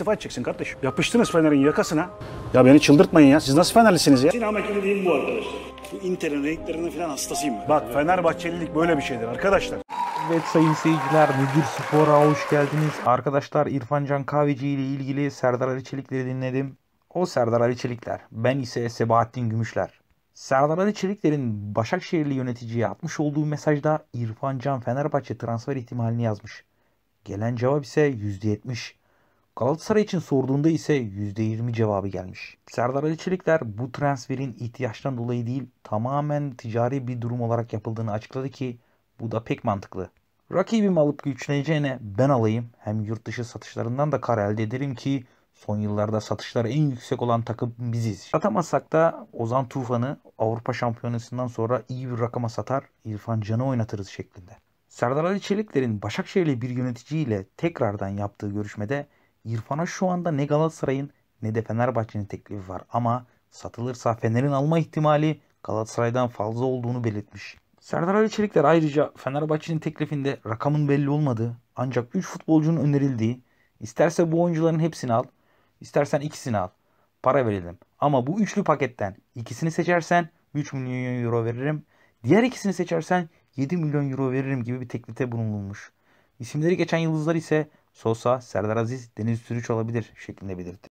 istifa edeceksin kardeşim. Yapıştınız Fener'in yakasına. Ya beni çıldırtmayın ya. Siz nasıl Fenerlisiniz ya? Sinamekli değil bu arkadaşlar. Bu Inter'in renklerinin falan hastasıyım ben. Bak Fenerbahçelilik böyle bir şeydir arkadaşlar. Evet sayın seyirciler Müdür Spor'a hoş geldiniz. Arkadaşlar İrfan Can Kahveci ile ilgili Serdar Ali Çelikleri dinledim. O Serdar Ali Çelikler. Ben ise Sebahattin Gümüşler. Serdar Ali Çelikler'in Başakşehirli yöneticiye atmış olduğu mesajda İrfan Can Fenerbahçe transfer ihtimalini yazmış. Gelen cevap ise %70. Galatasaray için sorduğunda ise %20 cevabı gelmiş. Serdar Ali Çelikler bu transferin ihtiyaçtan dolayı değil tamamen ticari bir durum olarak yapıldığını açıkladı ki bu da pek mantıklı. Rakibim alıp güçleneceğine ben alayım hem yurt dışı satışlarından da kar elde ederim ki son yıllarda satışları en yüksek olan takım biziz. Satamazsak da Ozan Tufan'ı Avrupa Şampiyonası'ndan sonra iyi bir rakama satar İrfan Can'ı oynatırız şeklinde. Serdar Ali Çelikler'in Başakşehir'li bir yöneticiyle tekrardan yaptığı görüşmede İrfan'a şu anda ne Galatasaray'ın ne de Fenerbahçe'nin teklifi var ama satılırsa Fener'in alma ihtimali Galatasaray'dan fazla olduğunu belirtmiş. Serdar Ali Çelikler ayrıca Fenerbahçe'nin teklifinde rakamın belli olmadığı ancak 3 futbolcunun önerildiği isterse bu oyuncuların hepsini al istersen ikisini al para verelim ama bu üçlü paketten ikisini seçersen 3 milyon euro veririm diğer ikisini seçersen 7 milyon euro veririm gibi bir teklifte bulunulmuş. İsimleri geçen yıldızlar ise Sosa, Serdar Aziz, Deniz Sürüç olabilir şeklinde belirtti.